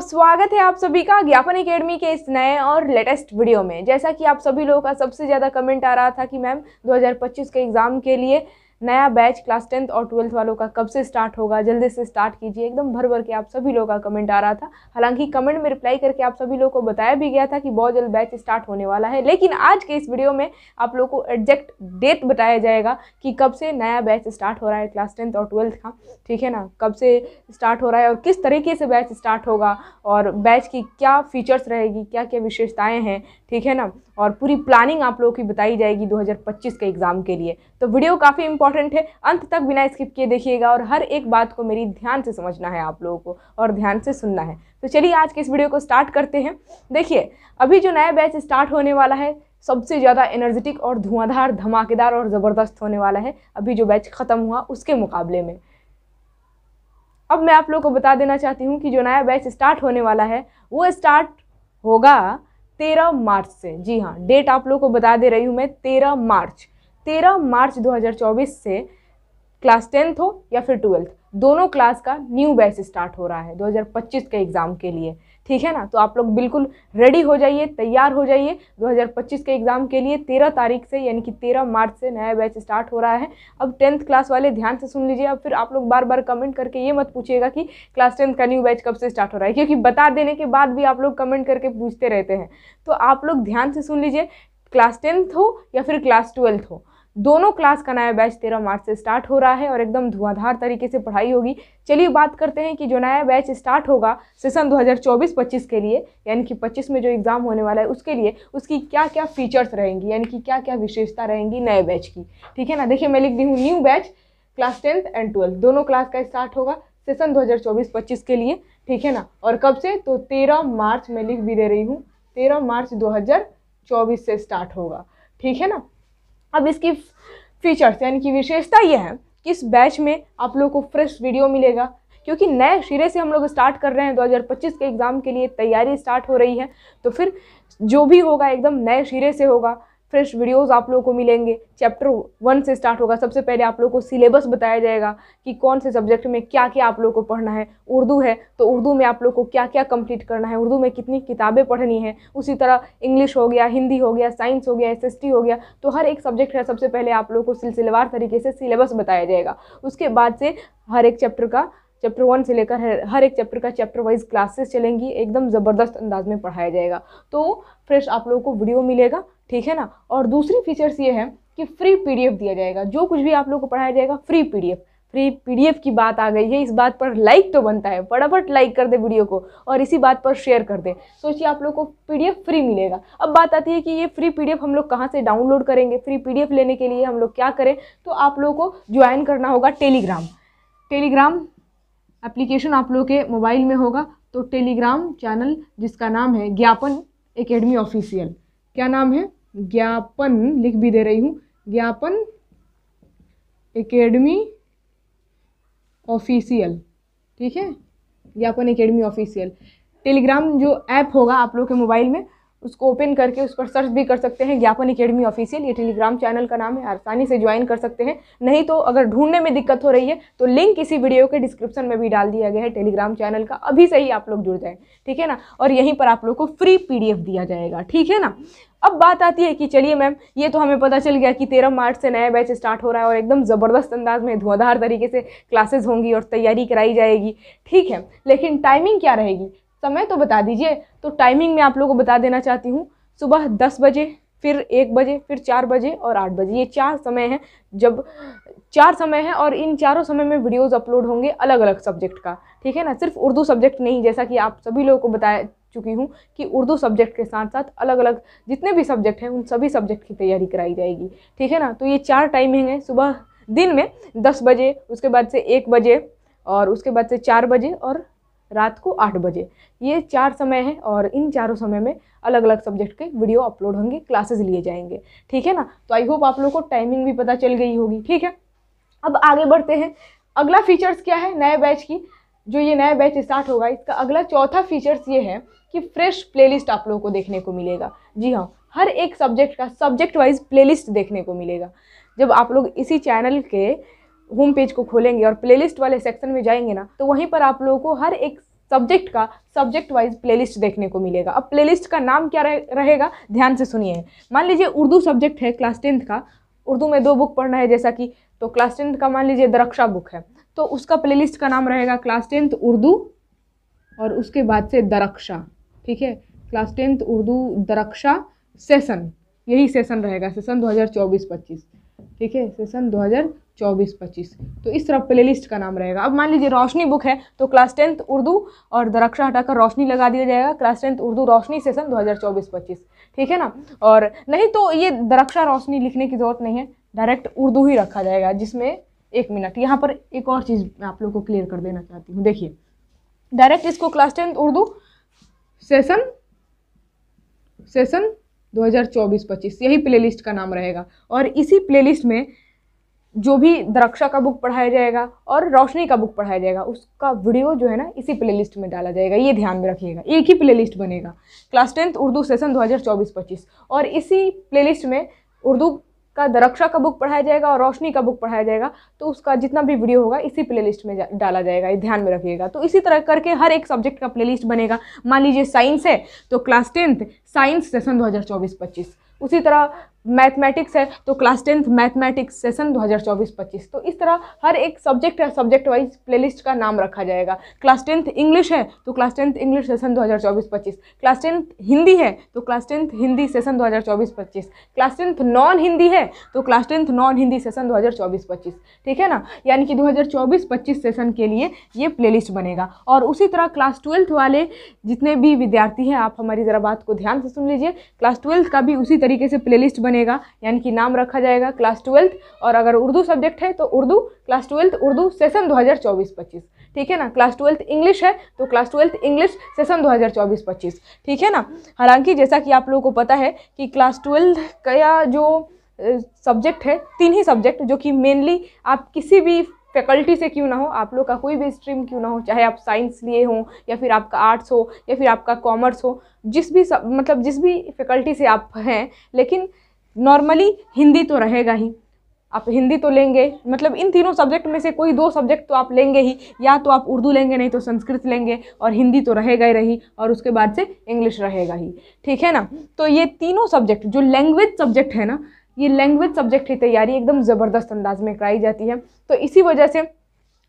स्वागत है आप सभी का ज्ञापन एकेडमी के इस नए और लेटेस्ट वीडियो में जैसा कि आप सभी लोगों का सबसे ज़्यादा कमेंट आ रहा था कि मैम 2025 के एग्ज़ाम के लिए नया बैच क्लास टेंथ और ट्वेल्थ वालों का कब से स्टार्ट होगा जल्दी से स्टार्ट कीजिए एकदम भर भर के आप सभी लोगों का कमेंट आ रहा था हालांकि कमेंट में रिप्लाई करके आप सभी लोगों को बताया भी गया था कि बहुत जल्द बैच स्टार्ट होने वाला है लेकिन आज के इस वीडियो में आप लोगों को एग्जैक्ट डेट बताया जाएगा कि कब से नया बैच स्टार्ट हो रहा है क्लास टेंथ और ट्वेल्थ का ठीक है ना कब से स्टार्ट हो रहा है और किस तरीके से बैच स्टार्ट होगा और बैच की क्या फीचर्स रहेगी क्या क्या विशेषताएँ हैं ठीक है ना और पूरी प्लानिंग आप लोगों की बताई जाएगी 2025 के एग्ज़ाम के लिए तो वीडियो काफ़ी इंपॉर्टेंट है अंत तक बिना स्किप किए देखिएगा और हर एक बात को मेरी ध्यान से समझना है आप लोगों को और ध्यान से सुनना है तो चलिए आज के इस वीडियो को स्टार्ट करते हैं देखिए अभी जो नया बैच स्टार्ट होने वाला है सबसे ज़्यादा एनर्जेटिक और धुआंधार धमाकेदार और ज़बरदस्त होने वाला है अभी जो बैच ख़त्म हुआ उसके मुकाबले में अब मैं आप लोग को बता देना चाहती हूँ कि जो नया बैच स्टार्ट होने वाला है वो स्टार्ट होगा तेरह मार्च से जी हाँ डेट आप लोग को बता दे रही हूँ मैं तेरह मार्च तेरह मार्च 2024 से क्लास टेंथ हो या फिर ट्वेल्थ दोनों क्लास का न्यू बैच स्टार्ट हो रहा है 2025 के एग्ज़ाम के लिए ठीक है ना तो आप लोग बिल्कुल रेडी हो जाइए तैयार हो जाइए 2025 के एग्ज़ाम के लिए 13 तारीख से यानी कि 13 मार्च से नया बैच स्टार्ट हो रहा है अब टेंथ क्लास वाले ध्यान से सुन लीजिए अब फिर आप लोग बार बार कमेंट करके ये मत पूछिएगा कि क्लास टेंथ का न्यू बैच कब से स्टार्ट हो रहा है क्योंकि बता देने के बाद भी आप लोग कमेंट करके पूछते रहते हैं तो आप लोग ध्यान से सुन लीजिए क्लास टेंथ हो या फिर क्लास ट्वेल्थ हो दोनों क्लास का नया बैच तेरह मार्च से स्टार्ट हो रहा है और एकदम धुआंधार तरीके से पढ़ाई होगी चलिए बात करते हैं कि जो नया बैच स्टार्ट होगा सेशन 2024-25 के लिए यानी कि 25 में जो एग्ज़ाम होने वाला है उसके लिए उसकी क्या क्या फीचर्स रहेंगी यानी कि क्या क्या विशेषता रहेंगी नए बैच की ठीक है ना देखिए मैं लिख दी हूँ new batch class tenth and twelfth दोनों क्लास का स्टार्ट होगा सेशन दो हज़ार के लिए ठीक है ना और कब से तो तेरह मार्च में लिख भी दे रही हूँ तेरह मार्च दो से स्टार्ट होगा ठीक है ना अब इसकी फीचर्स यानी कि विशेषता यह है कि इस बैच में आप लोग को फ्रेश वीडियो मिलेगा क्योंकि नए सिरे से हम लोग स्टार्ट कर रहे हैं 2025 के एग्ज़ाम के लिए तैयारी स्टार्ट हो रही है तो फिर जो भी होगा एकदम नए सिरे से होगा फ्रेश वीडियोस आप लोगों को मिलेंगे चैप्टर वन से स्टार्ट होगा सबसे पहले आप लोगों को सिलेबस बताया जाएगा कि कौन से सब्जेक्ट में क्या क्या आप लोगों को पढ़ना है उर्दू है तो उर्दू में आप लोग को क्या क्या कंप्लीट करना है उर्दू में कितनी किताबें पढ़नी है उसी तरह इंग्लिश हो गया हिंदी हो गया साइंस हो गया एस हो गया तो हर एक सब्जेक्ट है सबसे पहले आप लोग को सिलसिलेवार तरीके से सिलेबस बताया जाएगा उसके बाद से हर एक चैप्टर का चैप्टर वन से लेकर हर एक चैप्टर का चैप्टर वाइज क्लासेस चलेंगी एकदम ज़बरदस्त अंदाज में पढ़ाया जाएगा तो फ्रेश आप लोगों को वीडियो मिलेगा ठीक है ना और दूसरी फीचर्स ये है कि फ्री पीडीएफ दिया जाएगा जो कुछ भी आप लोग को पढ़ाया जाएगा फ्री पीडीएफ फ्री पीडीएफ की बात आ गई है इस बात पर लाइक तो बनता है फटाफट लाइक कर दे वीडियो को और इसी बात पर शेयर कर दे सोचिए आप लोग को पीडीएफ फ्री मिलेगा अब बात आती है कि ये फ्री पीडीएफ हम लोग कहाँ से डाउनलोड करेंगे फ्री पीडीएफ लेने के लिए हम लोग क्या करें तो आप लोगों को ज्वाइन करना होगा टेलीग्राम टेलीग्राम एप्लीकेशन आप लोग के मोबाइल में होगा तो टेलीग्राम चैनल जिसका नाम है ज्ञापन एकेडमी ऑफिशियल क्या नाम है ज्ञापन लिख भी दे रही हूँ ज्ञापन एकेडमी ऑफिशियल ठीक है ज्ञापन एकेडमी ऑफिशियल टेलीग्राम जो ऐप होगा आप लोग के मोबाइल में उसको ओपन करके उस पर सर्च भी कर सकते हैं ज्ञापन अकेडमी ऑफिशियल ये टेलीग्राम चैनल का नाम है आसानी से ज्वाइन कर सकते हैं नहीं तो अगर ढूंढने में दिक्कत हो रही है तो लिंक इसी वीडियो के डिस्क्रिप्शन में भी डाल दिया गया है टेलीग्राम चैनल का अभी से ही आप लोग जुड़ जाएँ ठीक है ना और यहीं पर आप लोग को फ्री पी दिया जाएगा ठीक है ना अब बात आती है कि चलिए मैम ये तो हमें पता चल गया कि तेरह मार्च से नया बैच स्टार्ट हो रहा है और एकदम ज़बरदस्त अंदाज में धुआंधार तरीके से क्लासेस होंगी और तैयारी कराई जाएगी ठीक है लेकिन टाइमिंग क्या रहेगी समय तो बता दीजिए तो टाइमिंग मैं आप लोगों को बता देना चाहती हूँ सुबह दस बजे फिर एक बजे फिर चार बजे और आठ बजे ये चार समय हैं जब चार समय हैं और इन चारों समय में वीडियोस अपलोड होंगे अलग अलग सब्जेक्ट का ठीक है ना सिर्फ उर्दू सब्जेक्ट नहीं जैसा कि आप सभी लोगों को बताया चुकी हूँ कि उर्दू सब्जेक्ट के साथ साथ अलग अलग जितने भी सब्जेक्ट हैं उन सभी सब्जेक्ट की तैयारी कराई जाएगी ठीक है ना तो ये चार टाइमिंग है सुबह दिन में दस बजे उसके बाद से एक बजे और उसके बाद से चार बजे और रात को आठ बजे ये चार समय हैं और इन चारों समय में अलग अलग सब्जेक्ट के वीडियो अपलोड होंगे क्लासेस लिए जाएंगे ठीक है ना तो आई होप आप लोगों को टाइमिंग भी पता चल गई होगी ठीक है अब आगे बढ़ते हैं अगला फीचर्स क्या है नए बैच की जो ये नया बैच स्टार्ट होगा इसका अगला चौथा फीचर्स ये है कि फ्रेश प्लेलिस्ट आप लोगों को देखने को मिलेगा जी हाँ हर एक सब्जेक्ट का सब्जेक्ट वाइज प्लेलिस्ट देखने को मिलेगा जब आप लोग इसी चैनल के होम पेज को खोलेंगे और प्लेलिस्ट वाले सेक्शन में जाएंगे ना तो वहीं पर आप लोगों को हर एक सब्जेक्ट का सब्जेक्ट वाइज प्लेलिस्ट देखने को मिलेगा अब प्लेलिस्ट का नाम क्या रहे, रहेगा ध्यान से सुनिए मान लीजिए उर्दू सब्जेक्ट है क्लास टेंथ का उर्दू में दो बुक पढ़ना है जैसा कि तो क्लास टेंथ का मान लीजिए दरक्षा बुक है तो उसका प्लेलिस्ट का नाम रहेगा क्लास टेंथ उर्दू और उसके बाद से दरक्षा ठीक है class tenth Urdu Darakhsha session यही सेशन रहेगा सेशन 2024-25 ठीक है सेशन 2024-25 तो इस तरह प्लेलिस्ट का नाम रहेगा अब मान लीजिए रोशनी बुक है तो क्लास टेंथ उर्दू और दरक्षा हटाकर रोशनी लगा दिया जाएगा class tenth Urdu Roshni session 2024-25 ठीक है ना और नहीं तो ये दरक्षा रोशनी लिखने की ज़रूरत नहीं है डायरेक्ट उर्दू ही रखा जाएगा जिसमें एक मिनट यहाँ पर एक और चीज़ मैं आप लोग को क्लियर कर देना चाहती हूँ देखिए डायरेक्ट इसको class tenth Urdu session session 2024-25 यही प्लेलिस्ट का नाम रहेगा और इसी प्लेलिस्ट में जो भी द्रक्षा का बुक पढ़ाया जाएगा और रोशनी का बुक पढ़ाया जाएगा उसका वीडियो जो है ना इसी प्लेलिस्ट में डाला जाएगा ये ध्यान में रखिएगा एक ही प्लेलिस्ट बनेगा क्लास टेंथ उर्दू सेशन 2024-25 और इसी प्लेलिस्ट में उर्दू का दरक्षा का बुक पढ़ाया जाएगा और रोशनी का बुक पढ़ाया जाएगा तो उसका जितना भी वीडियो होगा इसी प्लेलिस्ट में जा, डाला जाएगा ये ध्यान में रखिएगा तो इसी तरह करके हर एक सब्जेक्ट का प्लेलिस्ट बनेगा मान लीजिए साइंस है तो क्लास टेंथ साइंस सेशन 2024-25 उसी तरह मैथमेटिक्स है तो क्लास टेंथ मैथमेटिक्स सेशन 2024-25 तो इस तरह हर एक सब्जेक्ट है सब्जेक्ट वाइज प्लेलिस्ट का नाम रखा जाएगा क्लास टेंथ इंग्लिश है तो class tenth English session 2024-25 class tenth Hindi है तो class tenth Hindi session 2024-25 class tenth non Hindi है तो class tenth non Hindi session दो हज़ार ठीक है ना यानी कि दो हज़ार सेशन के लिए ये प्ले बनेगा और उसी तरह क्लास ट्वेल्थ वाले जितने भी विद्यार्थी हैं आप हमारी ज़रा बात को ध्यान से सुन लीजिए क्लास ट्वेल्थ का भी उसी तरीके से प्ले बने बनेगा यानी कि नाम रखा जाएगा क्लास ट्वेल्थ और अगर उर्दू सब्जेक्ट है तो Urdu class twelfth Urdu session 2024-25 ठीक है ना क्लास ट्वेल्थ इंग्लिश है तो क्लास ट्वेल्थ इंग्लिश सेशन 2024-25 ठीक है ना हालांकि जैसा कि आप लोगों को पता है कि क्लास ट्वेल्थ का जो सब्जेक्ट है तीन ही सब्जेक्ट जो कि मेनली आप किसी भी फैकल्टी से क्यों ना हो आप लोग का कोई भी स्ट्रीम क्यों ना हो चाहे आप साइंस लिए हो या फिर आपका आर्ट्स हो या फिर आपका कॉमर्स हो जिस भी सब, मतलब जिस भी फैकल्टी से आप हैं लेकिन नॉर्मली हिंदी तो रहेगा ही आप हिंदी तो लेंगे मतलब इन तीनों सब्जेक्ट में से कोई दो सब्जेक्ट तो आप लेंगे ही या तो आप उर्दू लेंगे नहीं तो संस्कृत लेंगे और हिंदी तो रहेगा ही रही और उसके बाद से इंग्लिश रहेगा ही ठीक है ना तो ये तीनों सब्जेक्ट जो लैंग्वेज सब्जेक्ट है ना ये लैंग्वेज सब्जेक्ट की तैयारी एकदम ज़बरदस्त अंदाज में कराई जाती है तो इसी वजह से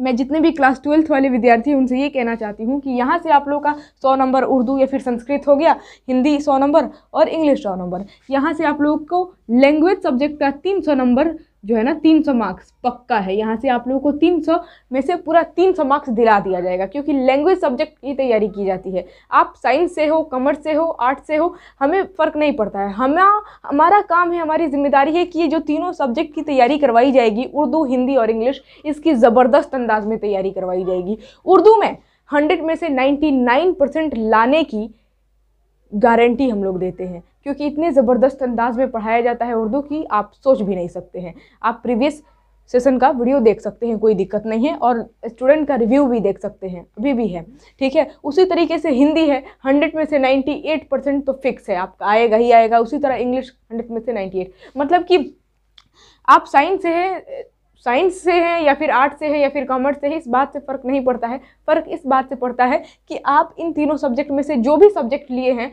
मैं जितने भी क्लास ट्वेल्थ वाले विद्यार्थी उनसे ये कहना चाहती हूँ कि यहाँ से आप लोग का सौ नंबर उर्दू या फिर संस्कृत हो गया हिंदी सौ नंबर और इंग्लिश सौ नंबर यहाँ से आप लोग को लैंग्वेज सब्जेक्ट का तीन सौ नंबर जो है ना 300 मार्क्स पक्का है यहाँ से आप लोगों को 300 में से पूरा 300 मार्क्स दिला दिया जाएगा क्योंकि लैंग्वेज सब्जेक्ट की तैयारी की जाती है आप साइंस से हो कॉमर्स से हो आर्ट से हो हमें फ़र्क नहीं पड़ता है हमें हमारा काम है हमारी जिम्मेदारी है कि ये जो तीनों सब्जेक्ट की तैयारी करवाई जाएगी उर्दू हिंदी और इंग्लिश इसकी ज़बरदस्त अंदाज में तैयारी करवाई जाएगी उर्दू में हंड्रेड में से नाइन्टी लाने की गारंटी हम लोग देते हैं क्योंकि इतने ज़बरदस्त अंदाज में पढ़ाया जाता है उर्दू की आप सोच भी नहीं सकते हैं आप प्रीवियस सेशन का वीडियो देख सकते हैं कोई दिक्कत नहीं है और स्टूडेंट का रिव्यू भी देख सकते हैं अभी भी है ठीक है उसी तरीके से हिंदी है हंड्रेड में से नाइन्टी एट परसेंट तो फिक्स है आपका आएगा ही आएगा उसी तरह इंग्लिश हंड्रेड में से नाइन्टी एट मतलब कि आप साइंस से हैं साइंस से हैं या फिर आर्ट से हैं या फिर कॉमर्स से है इस बात से फ़र्क नहीं पड़ता है फ़र्क इस बात से पड़ता है कि आप इन तीनों सब्जेक्ट में से जो भी सब्जेक्ट लिए हैं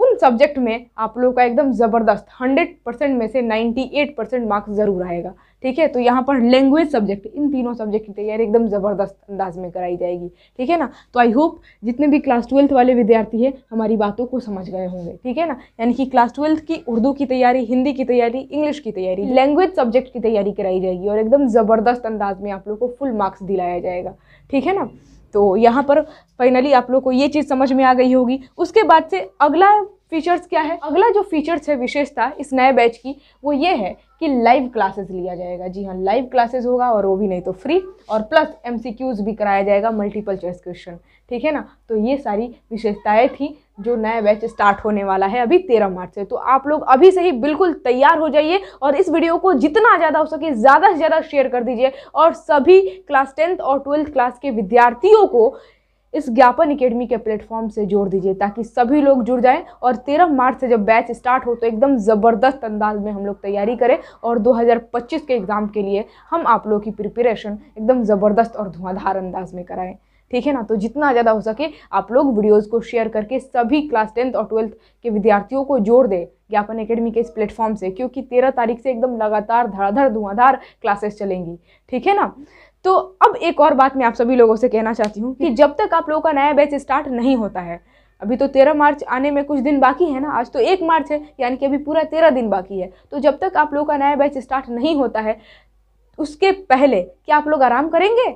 उन सब्जेक्ट में आप लोग का एकदम ज़बरदस्त हंड्रेड परसेंट में से नाइन्टी एट परसेंट मार्क्स ज़रूर आएगा ठीक है तो यहाँ पर लैंग्वेज सब्जेक्ट इन तीनों सब्जेक्ट की तैयारी एकदम ज़बरदस्त अंदाज में कराई जाएगी ठीक है ना तो आई होप जितने भी क्लास ट्वेल्थ वाले विद्यार्थी हैं हमारी बातों को समझ गए होंगे ठीक है ना यानी कि क्लास ट्वेल्थ की उर्दू की तैयारी हिंदी की तैयारी इंग्लिश की तैयारी लैंग्वेज हम्म। सब्जेक्ट की तैयारी कराई जाएगी और एकदम ज़बरदस्त अंदाज में आप लोग को फुल मार्क्स दिलाया जाएगा ठीक है ना तो यहाँ पर फाइनली आप लोग को ये चीज़ समझ में आ गई होगी उसके बाद से अगला फीचर्स क्या है अगला जो फीचर्स है विशेषता इस नए बैच की वो ये है कि लाइव क्लासेस लिया जाएगा जी हाँ लाइव क्लासेस होगा और वो भी नहीं तो फ्री और प्लस एमसीक्यूज़ भी कराया जाएगा मल्टीपल चॉइस क्वेश्चन ठीक है ना तो ये सारी विशेषताएँ थी जो नया बैच स्टार्ट होने वाला है अभी तेरह मार्च से तो आप लोग अभी से ही बिल्कुल तैयार हो जाइए और इस वीडियो को जितना ज़्यादा हो सके ज़्यादा से ज़्यादा शेयर कर दीजिए और सभी क्लास टेंथ और ट्वेल्थ क्लास के विद्यार्थियों को इस ज्ञापन एकेडमी के प्लेटफॉर्म से जोड़ दीजिए ताकि सभी लोग जुड़ जाएं और 13 मार्च से जब बैच स्टार्ट हो तो एकदम ज़बरदस्त अंदाज में हम लोग तैयारी करें और 2025 के एग्ज़ाम के लिए हम आप लोगों की प्रिपरेशन एकदम ज़बरदस्त और धुआंधार अंदाज में कराएं ठीक है ना तो जितना ज़्यादा हो सके आप लोग वीडियोज़ को शेयर करके सभी क्लास टेंथ और ट्वेल्थ के विद्यार्थियों को जोड़ दें ज्ञापन एकेडमी के इस प्लेटफॉर्म से क्योंकि तेरह तारीख से एकदम लगातार धड़ाधड़ धुआंधार क्लासेस चलेंगी ठीक है ना तो अब एक और बात मैं आप सभी लोगों से कहना चाहती हूँ कि जब तक आप लोगों का नया बैच स्टार्ट नहीं होता है अभी तो तेरह मार्च आने में कुछ दिन बाकी है ना आज तो एक मार्च है यानी कि अभी पूरा तेरह दिन बाकी है तो जब तक आप लोगों का नया बैच स्टार्ट नहीं होता है उसके पहले क्या आप लोग आराम करेंगे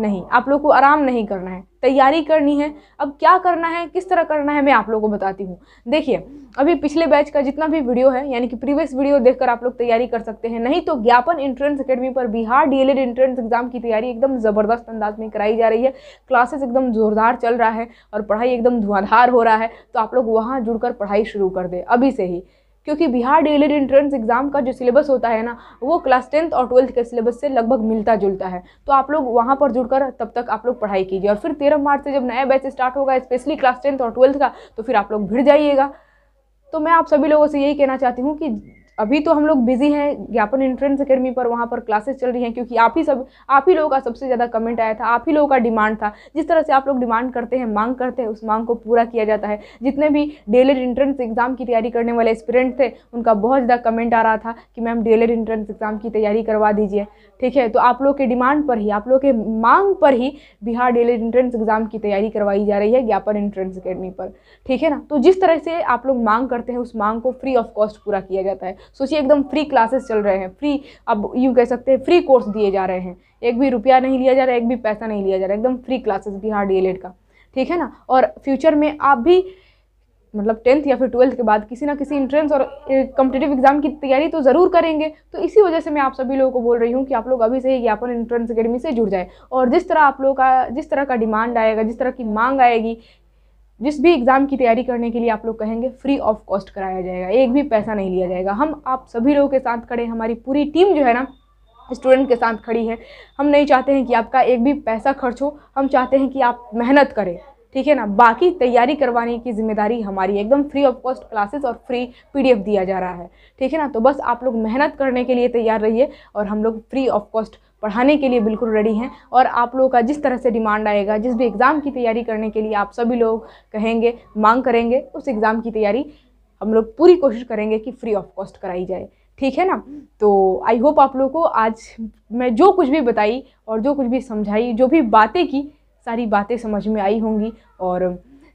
नहीं आप लोग को आराम नहीं करना है तैयारी करनी है अब क्या करना है किस तरह करना है मैं आप लोगों को बताती हूँ देखिए अभी पिछले बैच का जितना भी वीडियो है यानी कि प्रीवियस वीडियो देखकर आप लोग तैयारी कर सकते हैं नहीं तो ज्ञापन इंट्रेंस अकेडमी पर बिहार डीएलएड एंट्रेंस एग्जाम की तैयारी एकदम ज़बरदस्त अंदाज में कराई जा रही है क्लासेस एकदम जोरदार चल रहा है और पढ़ाई एकदम धुआंधार हो रहा है तो आप लोग वहाँ जुड़कर पढ़ाई शुरू कर दे अभी से ही क्योंकि बिहार रिलेटेड एंट्रेंस एग्जाम का जो सिलेबस होता है ना वो क्लास टेंथ और ट्वेल्थ के सिलेबस से लगभग मिलता जुलता है तो आप लोग वहाँ पर जुड़कर तब तक आप लोग पढ़ाई कीजिए और फिर तेरह मार्च से जब नया बैच स्टार्ट होगा स्पेशली क्लास टेंथ और ट्वेल्थ का तो फिर आप लोग भिड़ जाइएगा तो मैं आप सभी लोगों से यही कहना चाहती हूँ कि अभी तो हम लोग बिजी हैं ज्ञापन एंट्रेंस अकेडमी पर वहाँ पर क्लासेस चल रही हैं क्योंकि आप ही सब आप ही लोगों का सबसे ज़्यादा कमेंट आया था आप ही लोगों का डिमांड था जिस तरह से आप लोग डिमांड करते हैं मांग करते हैं उस मांग को पूरा किया जाता है जितने भी डेलेड इंट्रेंस एग्ज़ाम की तैयारी करने वाले स्टूडेंट थे उनका बहुत ज़्यादा कमेंट आ रहा था कि मैम डेलेड इंट्रेंस एग्ज़ाम की तैयारी करवा दीजिए ठीक है तो आप लोग के डिमांड पर ही आप लोग के मांग पर ही बिहार डी इंट्रेंस एग्ज़ाम की तैयारी करवाई जा रही है ज्ञापन इंट्रेंस अकेडमी पर ठीक है ना तो जिस तरह से आप लोग मांग करते हैं उस मांग को फ्री ऑफ कॉस्ट पूरा किया जाता है सोचिए एकदम फ्री क्लासेस चल रहे हैं फ्री अब यूँ कह सकते हैं फ्री कोर्स दिए जा रहे हैं एक भी रुपया नहीं लिया जा रहा है एक भी पैसा नहीं लिया जा रहा है एकदम फ्री क्लासेस बिहार डी का ठीक है ना और फ्यूचर में आप भी मतलब टेंथ या फिर ट्वेल्थ के बाद किसी ना किसी इंट्रेंस और कम्पिटेटिव एग्जाम की तैयारी तो ज़रूर करेंगे तो इसी वजह से मैं आप सभी लोगों को बोल रही हूँ कि आप लोग अभी से ही ज्ञापन इंट्रेंस अकेडमी से जुड़ जाए और जिस तरह आप लोगों का जिस तरह का डिमांड आएगा जिस तरह की मांग आएगी जिस भी एग्ज़ाम की तैयारी करने के लिए आप लोग कहेंगे फ्री ऑफ कॉस्ट कराया जाएगा एक भी पैसा नहीं लिया जाएगा हम आप सभी लोगों के साथ खड़े हमारी पूरी टीम जो है ना स्टूडेंट के साथ खड़ी है हम नहीं चाहते हैं कि आपका एक भी पैसा खर्च हो हम चाहते हैं कि आप मेहनत करें ठीक है ना बाकी तैयारी करवाने की जिम्मेदारी हमारी एकदम फ्री ऑफ कॉस्ट क्लासेस और फ्री पीडीएफ दिया जा रहा है ठीक है ना तो बस आप लोग मेहनत करने के लिए तैयार रहिए और हम लोग फ्री ऑफ कॉस्ट पढ़ाने के लिए बिल्कुल रेडी हैं और आप लोगों का जिस तरह से डिमांड आएगा जिस भी एग्ज़ाम की तैयारी करने के लिए आप सभी लोग कहेंगे मांग करेंगे उस एग्ज़ाम की तैयारी हम लोग पूरी कोशिश करेंगे कि फ्री ऑफ कॉस्ट कराई जाए ठीक है ना तो आई होप आप लोगों को आज मैं जो कुछ भी बताई और जो कुछ भी समझाई जो भी बातें की सारी बातें समझ में आई होंगी और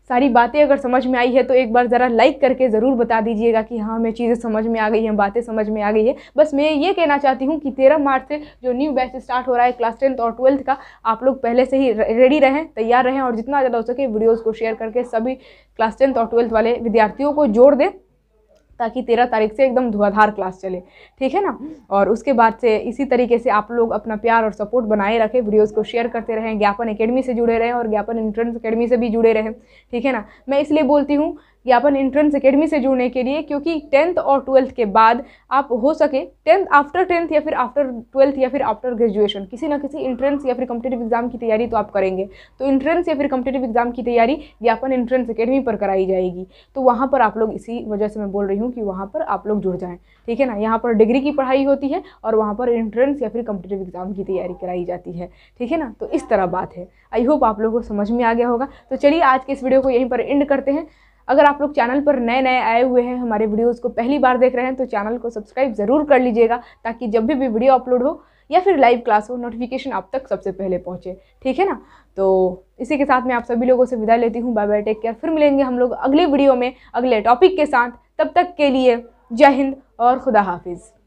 सारी बातें अगर समझ में आई है तो एक बार ज़रा लाइक करके ज़रूर बता दीजिएगा कि हाँ हमें चीज़ें समझ में आ गई हैं बातें समझ में आ गई है बस मैं ये कहना चाहती हूँ कि तेरह मार्च से जो न्यू बैच स्टार्ट हो रहा है क्लास टेंथ और ट्वेल्थ का आप लोग पहले से ही रेडी रहें तैयार रहें और जितना ज़्यादा हो सके वीडियोज़ को शेयर करके सभी क्लास टेंथ और ट्वेल्थ वाले विद्यार्थियों को जोड़ दें ताकि तेरह तारीख से एकदम धुआधार क्लास चले ठीक है ना और उसके बाद से इसी तरीके से आप लोग अपना प्यार और सपोर्ट बनाए रखें वीडियोस को शेयर करते रहें ज्ञापन एकेडमी से जुड़े रहें और ज्ञापन इंट्रेंस अकेडमी से भी जुड़े रहें ठीक है ना मैं इसलिए बोलती हूँ या अपन इंट्रेंस अकेडमी से जुड़ने के लिए क्योंकि टेंथ और ट्वेल्थ के बाद आप हो सके टेंथ आफ्टर टेंथ या फिर आफ्टर ट्वेल्थ या फिर आफ्टर ग्रेजुएशन किसी ना किसी इंट्रेंस या फिर कम्पिटेटिव एग्जाम की तैयारी तो आप करेंगे तो इंट्रेंस या फिर कम्पिटेटिव एग्जाम की तैयारी यापन इंट्रेंस अकेडमी पर कराई जाएगी तो वहाँ पर आप लोग इसी वजह से मैं बोल रही हूँ कि वहाँ पर आप लोग जुड़ जाएँ ठीक है ना यहाँ पर डिग्री की पढ़ाई होती है और वहाँ पर इंट्रेंस या फिर कम्पिटेटिव एग्जाम की तैयारी कराई जाती है ठीक है ना तो इस तरह बात है आई होप आप लोगों को समझ में आ गया होगा तो चलिए आज के इस वीडियो को यहीं पर एंड करते हैं अगर आप लोग चैनल पर नए नए आए हुए हैं हमारे वीडियोस को पहली बार देख रहे हैं तो चैनल को सब्सक्राइब ज़रूर कर लीजिएगा ताकि जब भी भी वीडियो अपलोड हो या फिर लाइव क्लास हो नोटिफिकेशन आप तक सबसे पहले पहुँचे ठीक है ना तो इसी के साथ मैं आप सभी लोगों से विदा लेती हूँ बाय बाय टेक केयर फिर मिलेंगे हम लोग अगले वीडियो में अगले टॉपिक के साथ तब तक के लिए जय हिंद और खुदा हाफिज़